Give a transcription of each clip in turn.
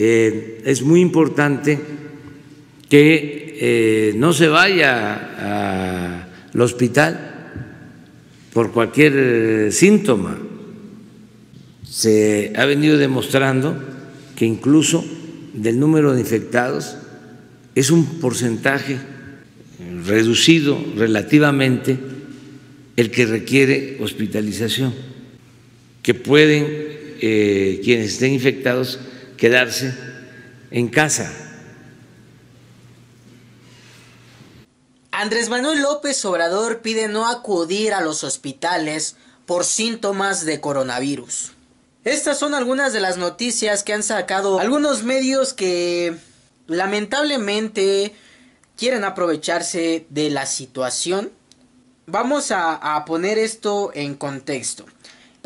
Eh, es muy importante que eh, no se vaya al hospital por cualquier eh, síntoma. Se ha venido demostrando que incluso del número de infectados es un porcentaje reducido relativamente el que requiere hospitalización, que pueden quienes estén infectados quedarse en casa. Andrés Manuel López Obrador pide no acudir a los hospitales por síntomas de coronavirus. Estas son algunas de las noticias que han sacado algunos medios que lamentablemente quieren aprovecharse de la situación. Vamos a, poner esto en contexto.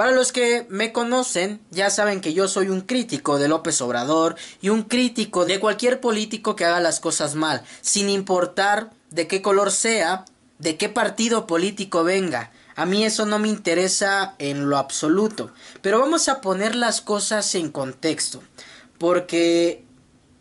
Para los que me conocen, ya saben que yo soy un crítico de López Obrador y un crítico de cualquier político que haga las cosas mal, sin importar de qué color sea, de qué partido político venga. A mí eso no me interesa en lo absoluto. Pero vamos a poner las cosas en contexto. Porque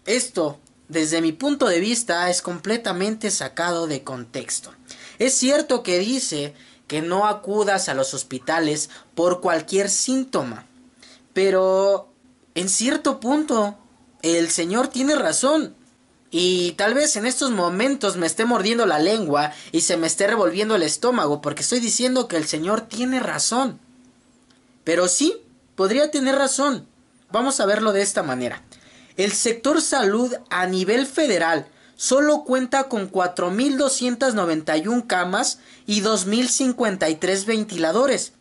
esto, desde mi punto de vista, es completamente sacado de contexto. Es cierto que dice que no acudas a los hospitales por cualquier síntoma. Pero en cierto punto, el Señor tiene razón. Y tal vez en estos momentos me esté mordiendo la lengua y se me esté revolviendo el estómago porque estoy diciendo que el Señor tiene razón. Pero sí, podría tener razón. Vamos a verlo de esta manera. El sector salud a nivel federal solo cuenta con 4.291 camas y 2.053 ventiladores.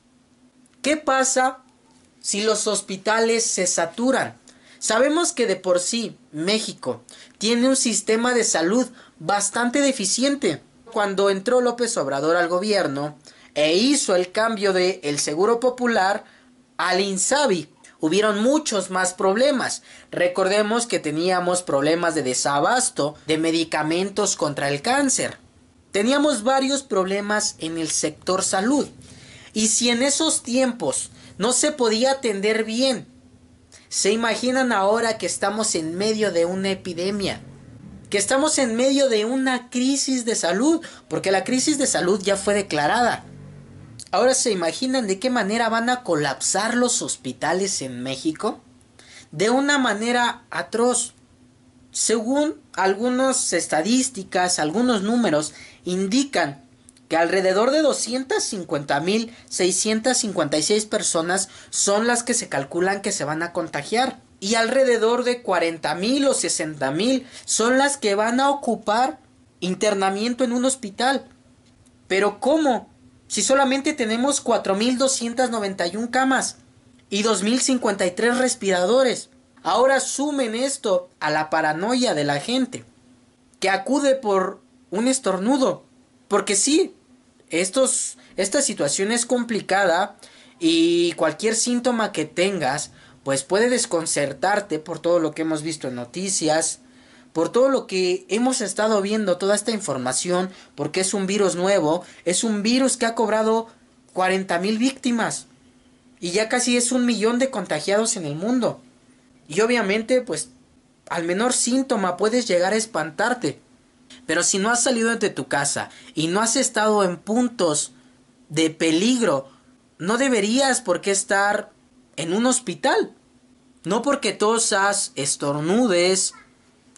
¿Qué pasa si los hospitales se saturan? Sabemos que de por sí México tiene un sistema de salud bastante deficiente. Cuando entró López Obrador al gobierno e hizo el cambio de el Seguro Popular al INSABI, hubieron muchos más problemas. Recordemos que teníamos problemas de desabasto de medicamentos contra el cáncer. Teníamos varios problemas en el sector salud. Y si en esos tiempos no se podía atender bien, se imaginan ahora que estamos en medio de una epidemia, que estamos en medio de una crisis de salud, porque la crisis de salud ya fue declarada. Ahora se imaginan de qué manera van a colapsar los hospitales en México. De una manera atroz. Según algunas estadísticas, algunos números indican que alrededor de 250.656 personas son las que se calculan que se van a contagiar. Y alrededor de 40.000 o 60.000 son las que van a ocupar internamiento en un hospital. Pero ¿cómo? si solamente tenemos 4.291 camas y 2.053 respiradores? Ahora sumen esto a la paranoia de la gente que acude por un estornudo. Porque sí, estos, esta situación es complicada y cualquier síntoma que tengas, pues puede desconcertarte por todo lo que hemos visto en noticias, por todo lo que hemos estado viendo, toda esta información, porque es un virus nuevo, es un virus que ha cobrado 40 mil víctimas y ya casi es un millón de contagiados en el mundo. Y obviamente, pues, al menor síntoma puedes llegar a espantarte. Pero si no has salido de tu casa y no has estado en puntos de peligro, no deberías por qué estar en un hospital. No porque tosas, estornudes,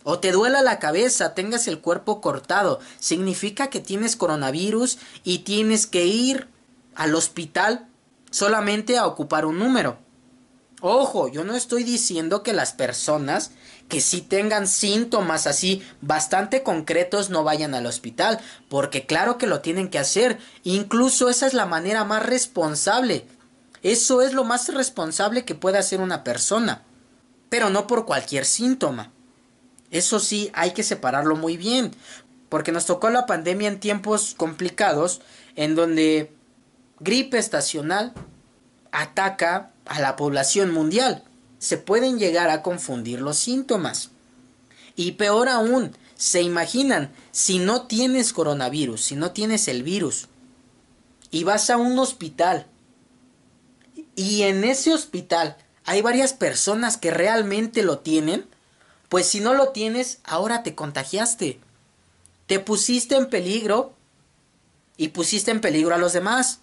o te duela la cabeza, tengas el cuerpo cortado, significa que tienes coronavirus y tienes que ir al hospital solamente a ocupar un número. Ojo, yo no estoy diciendo que las personas que sí tengan síntomas así bastante concretos no vayan al hospital, porque claro que lo tienen que hacer, incluso esa es la manera más responsable. Eso es lo más responsable que puede hacer una persona, pero no por cualquier síntoma. Eso sí, hay que separarlo muy bien, porque nos tocó la pandemia en tiempos complicados, en donde gripe estacional ataca a la población mundial. Se pueden llegar a confundir los síntomas. Y peor aún, se imaginan, si no tienes coronavirus, si no tienes el virus, y vas a un hospital, y en ese hospital hay varias personas que realmente lo tienen, pues si no lo tienes, ahora te contagiaste. Te pusiste en peligro y pusiste en peligro a los demás.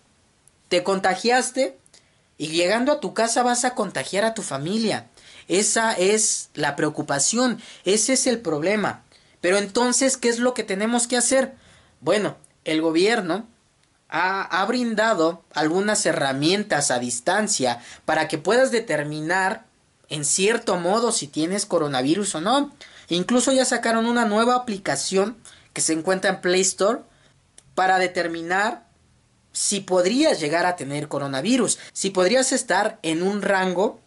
Te contagiaste y llegando a tu casa vas a contagiar a tu familia. Esa es la preocupación, ese es el problema. Pero entonces, ¿qué es lo que tenemos que hacer? Bueno, el gobierno ha, brindado algunas herramientas a distancia para que puedas determinar en cierto modo si tienes coronavirus o no. Incluso ya sacaron una nueva aplicación que se encuentra en Play Store para determinar si podrías llegar a tener coronavirus, si podrías estar en un rango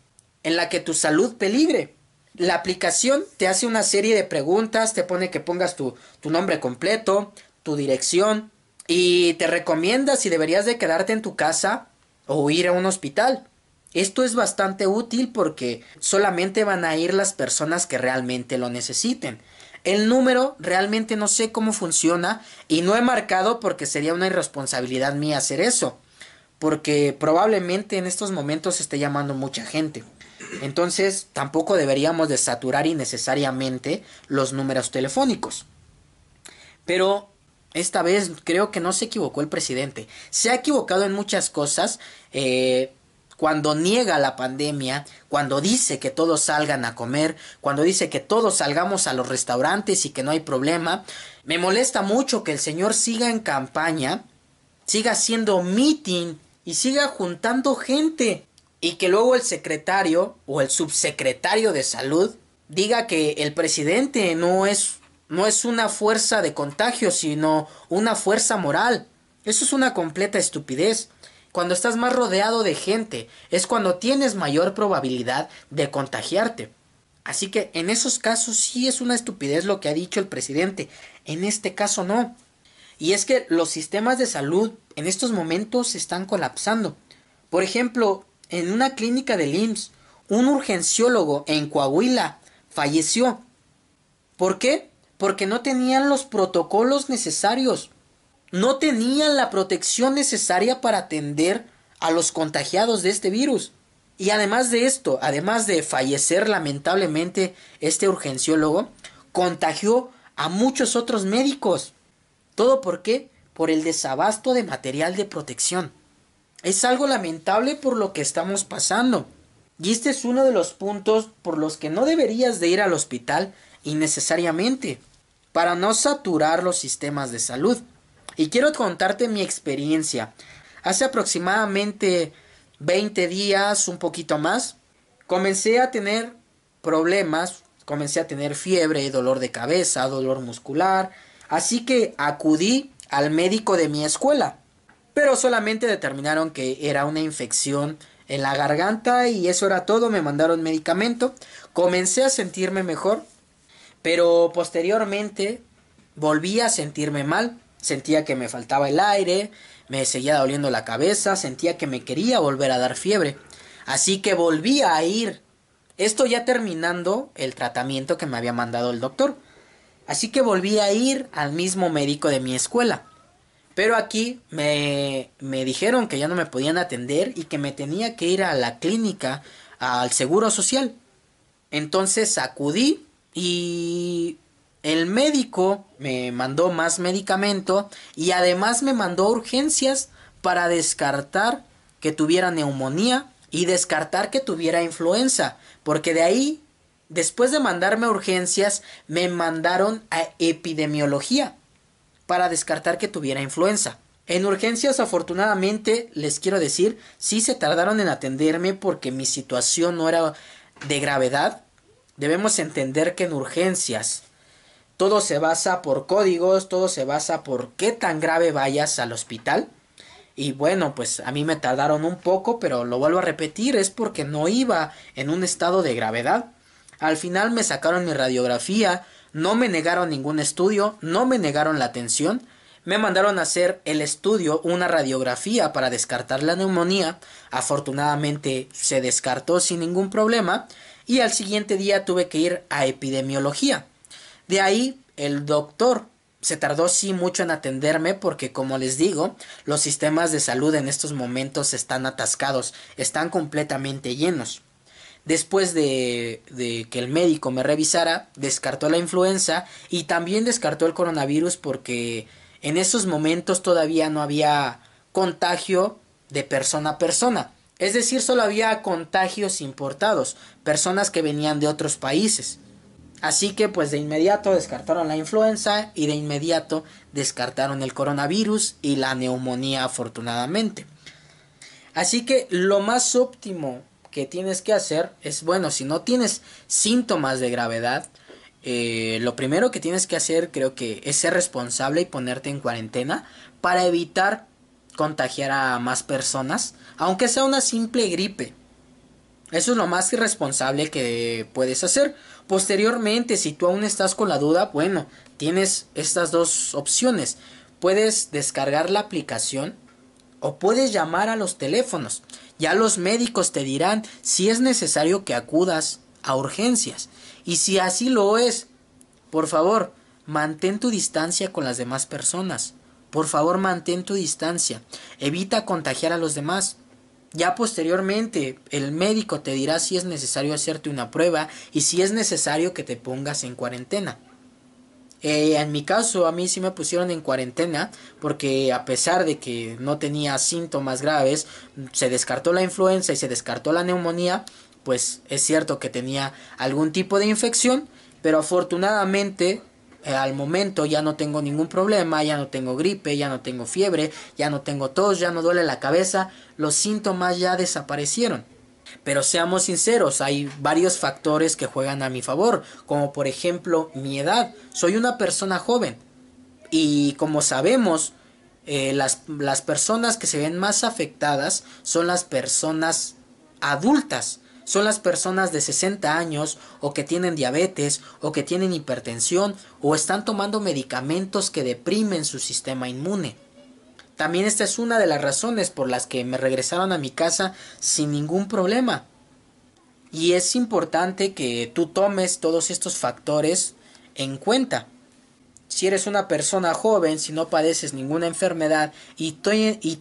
en la que tu salud peligre. La aplicación te hace una serie de preguntas, te pone que pongas tu, tu nombre completo, tu dirección y te recomienda si deberías de quedarte en tu casa o ir a un hospital. Esto es bastante útil porque solamente van a ir las personas que realmente lo necesiten. El número realmente no sé cómo funciona y no he marcado porque sería una irresponsabilidad mía hacer eso. Porque probablemente en estos momentos se esté llamando mucha gente. Entonces tampoco deberíamos de saturar innecesariamente los números telefónicos. Pero esta vez creo que no se equivocó el presidente. Se ha equivocado en muchas cosas. Eh, cuando niega la pandemia, cuando dice que todos salgan a comer, cuando dice que todos salgamos a los restaurantes y que no hay problema, me molesta mucho que el señor siga en campaña, siga haciendo meeting y siga juntando gente y que luego el secretario o el subsecretario de salud diga que el presidente no es no es una fuerza de contagio, sino una fuerza moral. Eso es una completa estupidez. Cuando estás más rodeado de gente, es cuando tienes mayor probabilidad de contagiarte. Así que en esos casos sí es una estupidez lo que ha dicho el presidente, en este caso no. Y es que los sistemas de salud en estos momentos se están colapsando. Por ejemplo, en una clínica del IMSS, un urgenciólogo en Coahuila falleció. ¿Por qué? Porque no tenían los protocolos necesarios no tenían la protección necesaria para atender a los contagiados de este virus. Y además de esto, además de fallecer lamentablemente este urgenciólogo, contagió a muchos otros médicos. ¿Todo por qué? Por el desabasto de material de protección. Es algo lamentable por lo que estamos pasando. Y este es uno de los puntos por los que no deberías de ir al hospital innecesariamente, para no saturar los sistemas de salud. Y quiero contarte mi experiencia. Hace aproximadamente 20 días, un poquito más, comencé a tener problemas, comencé a tener fiebre, dolor de cabeza, dolor muscular, así que acudí al médico de mi escuela, pero solamente determinaron que era una infección en la garganta y eso era todo, me mandaron medicamento, comencé a sentirme mejor, pero posteriormente volví a sentirme mal Sentía que me faltaba el aire, me seguía doliendo la cabeza, sentía que me quería volver a dar fiebre. Así que volví a ir. Esto ya terminando el tratamiento que me había mandado el doctor. Así que volví a ir al mismo médico de mi escuela. Pero aquí me, me dijeron que ya no me podían atender y que me tenía que ir a la clínica, al seguro social. Entonces acudí y el médico me mandó más medicamento y además me mandó urgencias para descartar que tuviera neumonía y descartar que tuviera influenza, porque de ahí, después de mandarme urgencias, me mandaron a epidemiología para descartar que tuviera influenza. En urgencias, afortunadamente, les quiero decir, sí se tardaron en atenderme porque mi situación no era de gravedad. Debemos entender que en urgencias todo se basa por códigos, todo se basa por qué tan grave vayas al hospital. Y bueno, pues a mí me tardaron un poco, pero lo vuelvo a repetir, es porque no iba en un estado de gravedad. Al final me sacaron mi radiografía, no me negaron ningún estudio, no me negaron la atención, me mandaron a hacer el estudio, una radiografía para descartar la neumonía. Afortunadamente se descartó sin ningún problema y al siguiente día tuve que ir a epidemiología. De ahí, el doctor se tardó sí mucho en atenderme porque como les digo, los sistemas de salud en estos momentos están atascados, están completamente llenos. Después de, de, que el médico me revisara, descartó la influenza y también descartó el coronavirus porque en esos momentos todavía no había contagio de persona a persona. Es decir, solo había contagios importados, personas que venían de otros países. Así que pues de inmediato descartaron la influenza y de inmediato descartaron el coronavirus y la neumonía afortunadamente. Así que lo más óptimo que tienes que hacer es, bueno, si no tienes síntomas de gravedad, eh, lo primero que tienes que hacer creo que es ser responsable y ponerte en cuarentena para evitar contagiar a más personas, aunque sea una simple gripe. Eso es lo más irresponsable que puedes hacer. Posteriormente, si tú aún estás con la duda, bueno, tienes estas dos opciones. Puedes descargar la aplicación o puedes llamar a los teléfonos. Ya los médicos te dirán si es necesario que acudas a urgencias. Y si así lo es, por favor, mantén tu distancia con las demás personas. Por favor, mantén tu distancia. Evita contagiar a los demás. Ya posteriormente el médico te dirá si es necesario hacerte una prueba y si es necesario que te pongas en cuarentena. Eh, en mi caso a mí sí me pusieron en cuarentena porque a pesar de que no tenía síntomas graves, se descartó la influenza y se descartó la neumonía, pues es cierto que tenía algún tipo de infección, pero afortunadamente eh, al momento ya no tengo ningún problema, ya no tengo gripe, ya no tengo fiebre, ya no tengo tos, ya no duele la cabeza, los síntomas ya desaparecieron. Pero seamos sinceros, hay varios factores que juegan a mi favor, como por ejemplo mi edad. Soy una persona joven y como sabemos, eh, las personas que se ven más afectadas son las personas adultas son las personas de 60 años o que tienen diabetes o que tienen hipertensión o están tomando medicamentos que deprimen su sistema inmune. También esta es una de las razones por las que me regresaron a mi casa sin ningún problema. Y es importante que tú tomes todos estos factores en cuenta. Si eres una persona joven, si no padeces ninguna enfermedad y,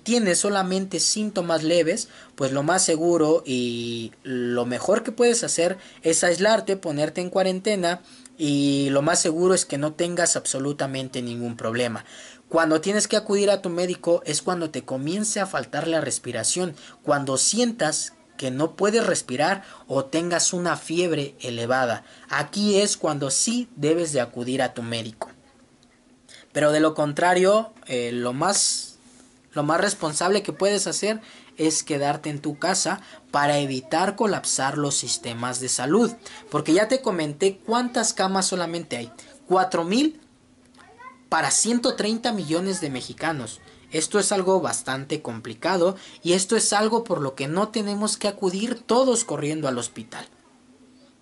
tienes solamente síntomas leves, pues lo más seguro y lo mejor que puedes hacer es aislarte, ponerte en cuarentena y lo más seguro es que no tengas absolutamente ningún problema. Cuando tienes que acudir a tu médico es cuando te comience a faltar la respiración, cuando sientas que no puedes respirar o tengas una fiebre elevada. Aquí es cuando sí debes de acudir a tu médico. Pero de lo contrario, eh, lo, más, lo más responsable que puedes hacer es quedarte en tu casa para evitar colapsar los sistemas de salud. Porque ya te comenté cuántas camas solamente hay. mil para 130 millones de mexicanos. Esto es algo bastante complicado y esto es algo por lo que no tenemos que acudir todos corriendo al hospital.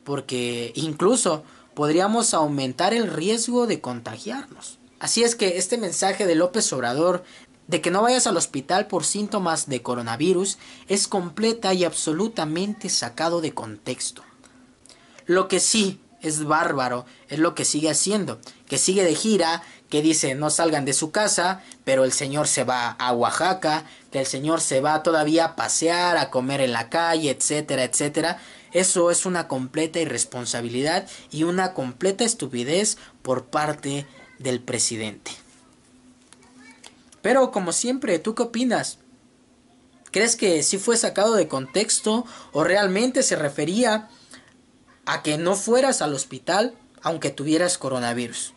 Porque incluso podríamos aumentar el riesgo de contagiarnos. Así es que este mensaje de López Obrador de que no vayas al hospital por síntomas de coronavirus es completa y absolutamente sacado de contexto. Lo que sí es bárbaro es lo que sigue haciendo, que sigue de gira, que dice no salgan de su casa, pero el señor se va a Oaxaca, que el señor se va todavía a pasear, a comer en la calle, etcétera, etcétera. Eso es una completa irresponsabilidad y una completa estupidez por parte de del presidente. Pero como siempre, ¿tú qué opinas? ¿Crees que sí fue sacado de contexto o realmente se refería a que no fueras al hospital aunque tuvieras coronavirus?